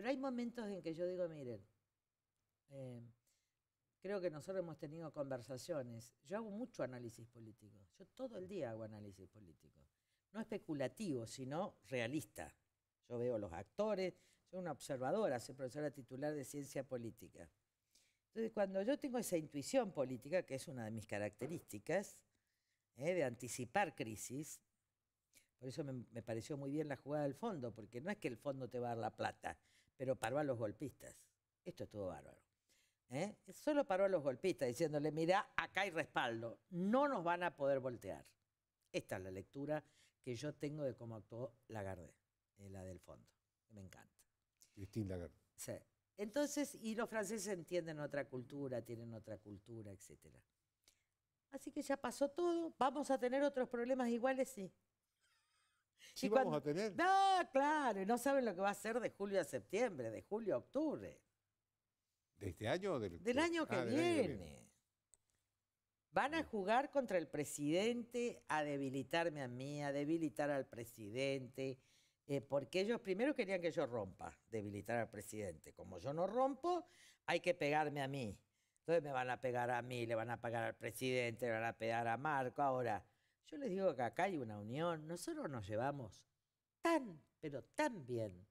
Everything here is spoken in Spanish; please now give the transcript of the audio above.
Pero hay momentos en que yo digo, miren, eh, creo que nosotros hemos tenido conversaciones. Yo hago mucho análisis político. Yo todo el día hago análisis político. No especulativo, sino realista. Yo veo los actores, soy una observadora, soy profesora titular de ciencia política. Entonces, cuando yo tengo esa intuición política, que es una de mis características, eh, de anticipar crisis, por eso me, pareció muy bien la jugada del fondo, porque no es que el fondo te va a dar la plata, pero paró a los golpistas. Esto es todo bárbaro. ¿eh? Solo paró a los golpistas diciéndole, mira, acá hay respaldo, no nos van a poder voltear. Esta es la lectura que yo tengo de cómo actuó Lagarde, eh, la del fondo, me encanta. Cristín Lagarde. Sí. Entonces, y los franceses entienden otra cultura, tienen otra cultura, etc. Así que ya pasó todo, vamos a tener otros problemas iguales, sí vamos a tener. No, claro, y no saben lo que va a ser de julio a septiembre, de julio a octubre. ¿De este año o del, año que, viene. Ah, del año que viene? Van a jugar contra el presidente, a debilitarme a mí, a debilitar al presidente, eh, porque ellos primero querían que yo rompa, debilitar al presidente. Como yo no rompo, hay que pegarme a mí. Entonces me van a pegar a mí, le van a pegar al presidente, le van a pegar a Marco. Ahora, yo les digo que acá hay una unión, nosotros nos llevamos tan, pero tan bien.